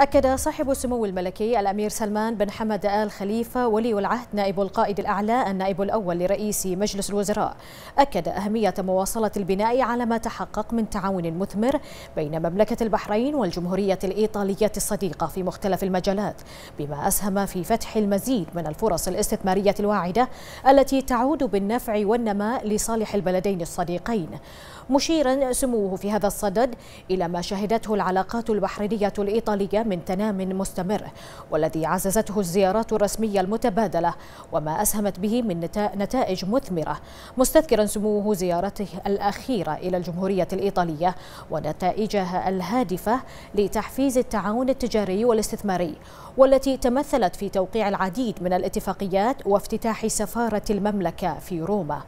أكد صاحب السمو الملكي الأمير سلمان بن حمد آل خليفة ولي العهد نائب القائد الأعلى النائب الأول لرئيس مجلس الوزراء أكد أهمية مواصلة البناء على ما تحقق من تعاون مثمر بين مملكة البحرين والجمهورية الإيطالية الصديقة في مختلف المجالات بما أسهم في فتح المزيد من الفرص الاستثمارية الواعدة التي تعود بالنفع والنماء لصالح البلدين الصديقين مشيرا سموه في هذا الصدد إلى ما شهدته العلاقات البحرينية الإيطالية من تنام مستمر والذي عززته الزيارات الرسمية المتبادلة وما أسهمت به من نتائج مثمرة مستذكرا سموه زيارته الأخيرة إلى الجمهورية الإيطالية ونتائجها الهادفة لتحفيز التعاون التجاري والاستثماري والتي تمثلت في توقيع العديد من الاتفاقيات وافتتاح سفارة المملكة في روما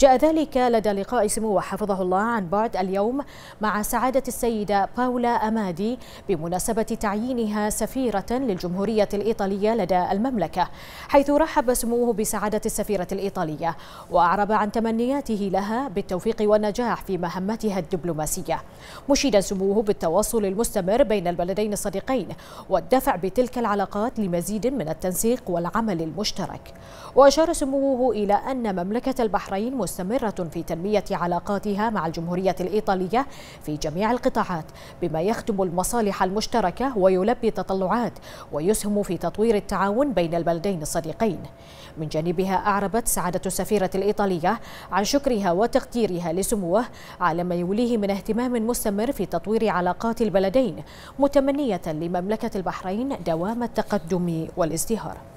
جاء ذلك لدى لقاء سموه حفظه الله عن بعد اليوم مع سعادة السيدة باولا أمادي بمناسبة تعيين تعيينها سفيرة للجمهورية الإيطالية لدى المملكة حيث رحب سموه بسعادة السفيرة الإيطالية وأعرب عن تمنياته لها بالتوفيق والنجاح في مهمتها الدبلوماسية مشيدا سموه بالتواصل المستمر بين البلدين الصديقين والدفع بتلك العلاقات لمزيد من التنسيق والعمل المشترك وأشار سموه إلى أن مملكة البحرين مستمرة في تنمية علاقاتها مع الجمهورية الإيطالية في جميع القطاعات بما يخدم المصالح المشتركة ويلبي التطلعات ويسهم في تطوير التعاون بين البلدين الصديقين من جانبها أعربت سعادة السفيرة الإيطالية عن شكرها وتقديرها لسموه على ما يوليه من اهتمام مستمر في تطوير علاقات البلدين متمنية لمملكة البحرين دوام التقدم والازدهار